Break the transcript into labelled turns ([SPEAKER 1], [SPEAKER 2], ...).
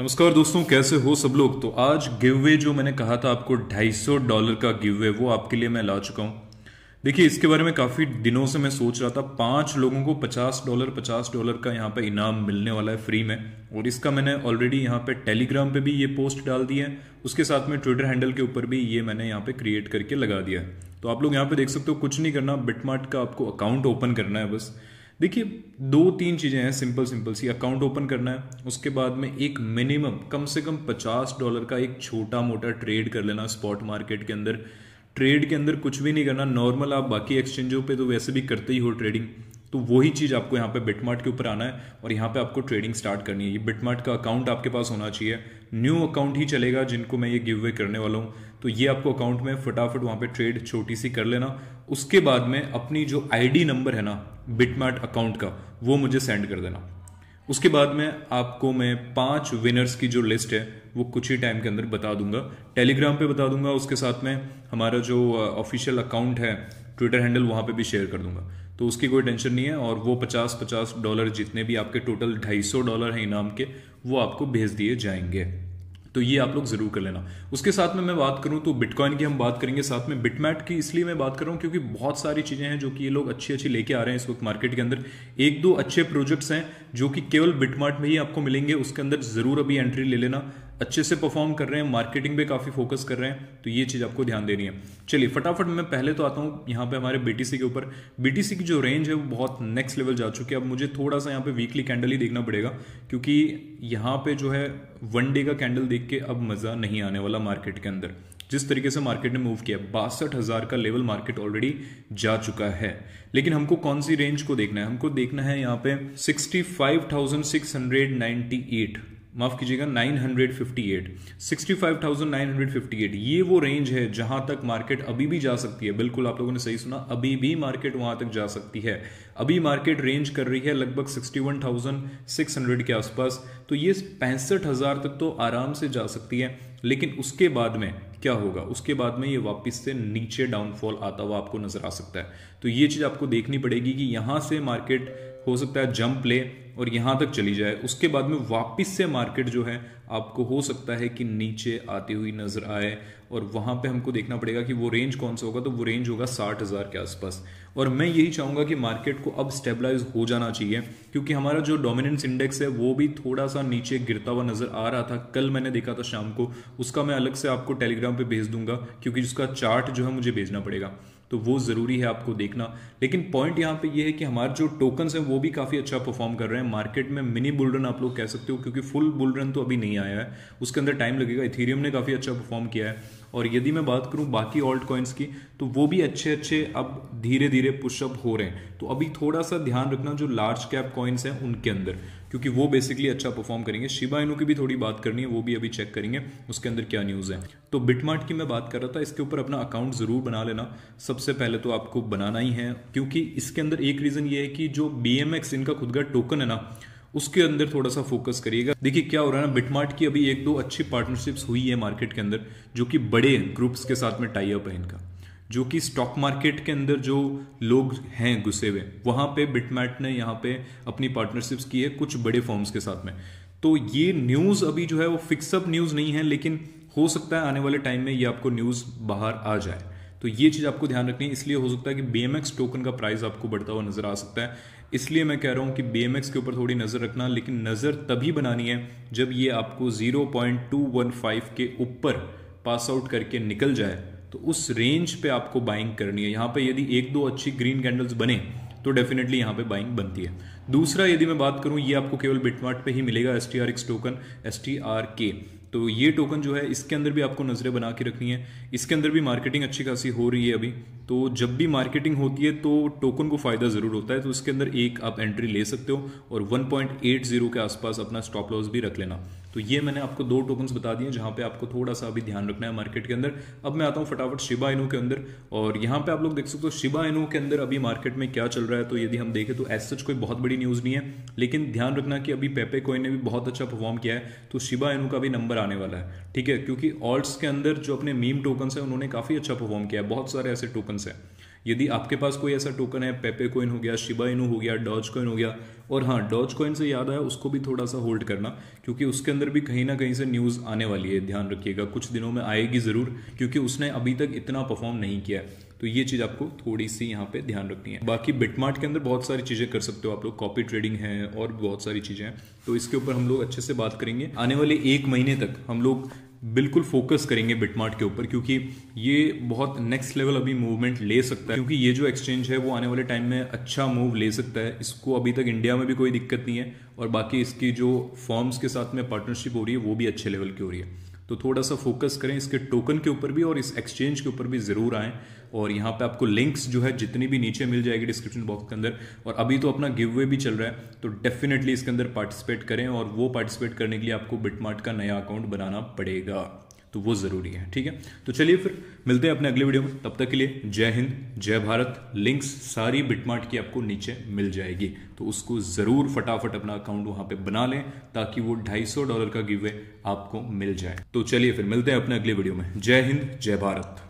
[SPEAKER 1] नमस्कार दोस्तों कैसे हो सब लोग तो आज वे जो मैंने कहा था आपको 250 डॉलर का गिव वे वो आपके लिए मैं ला चुका हूं देखिए इसके बारे में काफ़ी दिनों से मैं सोच रहा था पांच लोगों को 50 डॉलर 50 डॉलर का यहाँ पे इनाम मिलने वाला है फ्री में और इसका मैंने ऑलरेडी यहाँ पे टेलीग्राम पे भी ये पोस्ट डाल दी है उसके साथ में ट्विटर हैंडल के ऊपर भी ये मैंने यहाँ पे क्रिएट करके लगा दिया है तो आप लोग यहाँ पे देख सकते हो कुछ नहीं करना बिटमार्ट का आपको अकाउंट ओपन करना है बस देखिए दो तीन चीज़ें हैं सिंपल सिंपल सी अकाउंट ओपन करना है उसके बाद में एक मिनिमम कम से कम पचास डॉलर का एक छोटा मोटा ट्रेड कर लेना स्पॉट मार्केट के अंदर ट्रेड के अंदर कुछ भी नहीं करना नॉर्मल आप बाकी एक्सचेंजों पे तो वैसे भी करते ही हो ट्रेडिंग तो वही चीज़ आपको यहाँ पे बिटमार्ट के ऊपर आना है और यहाँ पे आपको ट्रेडिंग स्टार्ट करनी है ये बिटमार्ट का अकाउंट आपके पास होना चाहिए न्यू अकाउंट ही चलेगा जिनको मैं ये गिव अवे करने वाला हूँ तो ये आपको अकाउंट में फटाफट वहाँ पे ट्रेड छोटी सी कर लेना उसके बाद में अपनी जो आईडी नंबर है ना बिटमार्ट अकाउंट का वो मुझे सेंड कर देना उसके बाद में आपको मैं पांच विनर्स की जो लिस्ट है वो कुछ ही टाइम के अंदर बता दूंगा टेलीग्राम पे बता दूंगा उसके साथ में हमारा जो ऑफिशियल uh, अकाउंट है ट्विटर हैंडल वहाँ पे भी शेयर कर दूंगा तो उसकी कोई टेंशन नहीं है और वो पचास पचास डॉलर जितने भी आपके टोटल ढाई सौ डॉलर हैं इनाम के वो आपको भेज दिए जाएंगे तो ये आप लोग ज़रूर कर लेना उसके साथ में मैं बात करूँ तो बिटकॉइन की हम बात करेंगे साथ में बिटमैट की इसलिए मैं बात कर रहा हूं क्योंकि बहुत सारी चीज़ें हैं जो कि ये लोग अच्छी अच्छी लेके आ रहे हैं इस वक्त मार्केट के अंदर एक दो अच्छे प्रोजेक्ट्स हैं जो कि केवल बिटमार्ट में ही आपको मिलेंगे उसके अंदर ज़रूर अभी एंट्री ले लेना अच्छे से परफॉर्म कर रहे हैं मार्केटिंग पे काफ़ी फोकस कर रहे हैं तो ये चीज़ आपको ध्यान देनी है चलिए फटाफट मैं पहले तो आता हूँ यहाँ पे हमारे बीटीसी के ऊपर बीटीसी की जो रेंज है वो बहुत नेक्स्ट लेवल जा चुकी है अब मुझे थोड़ा सा यहाँ पे वीकली कैंडल ही देखना पड़ेगा क्योंकि यहाँ पे जो है वन डे का कैंडल देख के अब मज़ा नहीं आने वाला मार्केट के अंदर जिस तरीके से मार्केट ने मूव किया बासठ हज़ार का लेवल मार्केट ऑलरेडी जा चुका है लेकिन हमको कौन सी रेंज को देखना है हमको देखना है यहाँ पे sixty five thousand six hundred ninety eight माफ़ कीजिएगा 958 65,958 ये वो रेंज है जहां तक मार्केट अभी भी जा सकती है बिल्कुल आप लोगों ने सही सुना अभी भी मार्केट वहां तक जा सकती है अभी मार्केट रेंज कर रही है लगभग 61,600 के आसपास तो ये पैंसठ हज़ार तक तो आराम से जा सकती है लेकिन उसके बाद में क्या होगा उसके बाद में ये वापस से नीचे डाउनफॉल आता हुआ आपको नज़र आ सकता है तो ये चीज़ आपको देखनी पड़ेगी कि यहां से मार्केट हो सकता है जंप ले और यहां तक चली जाए उसके बाद में वापस से मार्केट जो है आपको हो सकता है कि नीचे आती हुई नज़र आए और वहां पे हमको देखना पड़ेगा कि वो रेंज कौन सा होगा तो वो रेंज होगा साठ हज़ार के आसपास और मैं यही चाहूंगा कि मार्केट को अब स्टेबलाइज हो जाना चाहिए क्योंकि हमारा जो डोमिनेंस इंडेक्स है वो भी थोड़ा सा नीचे गिरता हुआ नज़र आ रहा था कल मैंने देखा था शाम को उसका मैं अलग से आपको टेलीग्राम पर भेज दूंगा क्योंकि उसका चार्ट जो है मुझे भेजना पड़ेगा तो वो ज़रूरी है आपको देखना लेकिन पॉइंट यहाँ पे ये है कि हमारे जो टोकन्स हैं वो भी काफ़ी अच्छा परफॉर्म कर रहे हैं मार्केट में मिनी बुल रन आप लोग कह सकते हो क्योंकि फुल बुल रन तो अभी नहीं आया है उसके अंदर टाइम लगेगा इथीरियम ने काफ़ी अच्छा परफॉर्म किया है और यदि मैं बात करूँ बाकी ऑल्ट कॉइन्स की तो वो भी अच्छे अच्छे अब धीरे धीरे पुशअप हो रहे हैं तो अभी थोड़ा सा ध्यान रखना जो लार्ज कैप कॉइन्स हैं उनके अंदर क्योंकि वो बेसिकली अच्छा परफॉर्म करेंगे शिबा इनू की भी थोड़ी बात करनी है वो भी अभी चेक करेंगे उसके अंदर क्या न्यूज़ है तो बिटमार्ट की मैं बात कर रहा था इसके ऊपर अपना अकाउंट ज़रूर बना लेना सबसे पहले तो आपको बनाना ही है क्योंकि इसके अंदर एक रीज़न ये है कि जो बी इनका खुद का टोकन है ना उसके अंदर थोड़ा सा फोकस करिएगा देखिए क्या हो रहा है ना बिटमार्ट की अभी एक दो अच्छी पार्टनरशिप्स हुई है मार्केट के अंदर जो कि बड़े ग्रुप्स के साथ में टाई अप है इनका जो कि स्टॉक मार्केट के अंदर जो लोग हैं घुसे हुए वहां पे बिटमैट ने यहाँ पे अपनी पार्टनरशिप्स की है कुछ बड़े फॉर्म्स के साथ में तो ये न्यूज़ अभी जो है वो फिक्सअप न्यूज़ नहीं है लेकिन हो सकता है आने वाले टाइम में ये आपको न्यूज़ बाहर आ जाए तो ये चीज़ आपको ध्यान रखनी है इसलिए हो सकता है कि बी टोकन का प्राइस आपको बढ़ता हुआ नज़र आ सकता है इसलिए मैं कह रहा हूँ कि बी के ऊपर थोड़ी नज़र रखना लेकिन नज़र तभी बनानी है जब ये आपको 0.215 के ऊपर पास आउट करके निकल जाए तो उस रेंज पे आपको बाइंग करनी है यहाँ पे यदि एक दो अच्छी ग्रीन कैंडल्स बने तो डेफिनेटली यहाँ पे बाइंग बनती है दूसरा यदि मैं बात करूँ ये आपको केवल बिटमार्ट पे ही मिलेगा S T R X token S T R के तो ये टोकन जो है इसके अंदर भी आपको नज़रें बना के रखनी है इसके अंदर भी मार्केटिंग अच्छी खासी हो रही है अभी तो जब भी मार्केटिंग होती है तो टोकन को फ़ायदा ज़रूर होता है तो इसके अंदर एक आप एंट्री ले सकते हो और 1.80 के आसपास अपना स्टॉप लॉस भी रख लेना तो ये मैंने आपको दो टोकन्स बता दिए जहां पे आपको थोड़ा सा अभी ध्यान रखना है मार्केट के अंदर अब मैं आता हूँ फटाफट शिबा इनो के अंदर और यहाँ पे आप लोग देख सकते हो शिबा इनो के अंदर अभी मार्केट में क्या चल रहा है तो यदि हम देखें तो एज सच कोई बहुत बड़ी न्यूज़ नहीं है लेकिन ध्यान रखना कि अभी पेपे कोइन ने भी बहुत अच्छा परफॉर्म किया है तो शिबा इनो का भी नंबर आने वाला है ठीक है क्योंकि ऑल्ट्स के अंदर जो अपने मीम टोकन्स है उन्होंने काफ़ी अच्छा परफॉर्म किया है बहुत सारे ऐसे टोकन्स हैं यदि आपके पास कोई ऐसा टोकन है पेपे कोइन हो गया शिबा इनू हो गया डॉज कोइन हो गया और हाँ डॉज कोइन से याद आया उसको भी थोड़ा सा होल्ड करना क्योंकि उसके अंदर भी कहीं ना कहीं से न्यूज़ आने वाली है ध्यान रखिएगा कुछ दिनों में आएगी ज़रूर क्योंकि उसने अभी तक इतना परफॉर्म नहीं किया है तो ये चीज़ आपको थोड़ी सी यहाँ पे ध्यान रखनी है बाकी बिटमार्ट के अंदर बहुत सारी चीज़ें कर सकते हो आप लोग कॉपी ट्रेडिंग है और बहुत सारी चीज़ें हैं तो इसके ऊपर हम लोग अच्छे से बात करेंगे आने वाले एक महीने तक हम लोग बिल्कुल फोकस करेंगे बिटमार्ट के ऊपर क्योंकि ये बहुत नेक्स्ट लेवल अभी मूवमेंट ले सकता है क्योंकि ये जो एक्सचेंज है वो आने वाले टाइम में अच्छा मूव ले सकता है इसको अभी तक इंडिया में भी कोई दिक्कत नहीं है और बाकी इसकी जो फॉर्म्स के साथ में पार्टनरशिप हो रही है वो भी अच्छे लेवल की हो रही है तो थोड़ा सा फोकस करें इसके टोकन के ऊपर भी और इस एक्सचेंज के ऊपर भी ज़रूर आए और यहाँ पे आपको लिंक्स जो है जितनी भी नीचे मिल जाएगी डिस्क्रिप्शन बॉक्स के अंदर और अभी तो अपना गिव वे भी चल रहा है तो डेफिनेटली इसके अंदर पार्टिसिपेट करें और वो पार्टिसिपेट करने के लिए आपको बिटमार्ट का नया अकाउंट बनाना पड़ेगा तो वो ज़रूरी है ठीक है तो चलिए फिर मिलते हैं अपने अगले वीडियो में तब तक के लिए जय हिंद जय भारत लिंक्स सारी बिटमार्ट की आपको नीचे मिल जाएगी तो उसको ज़रूर फटाफट अपना अकाउंट वहां पे बना लें ताकि वो 250 डॉलर का गिवे आपको मिल जाए तो चलिए फिर मिलते हैं अपने अगले वीडियो में जय हिंद जय भारत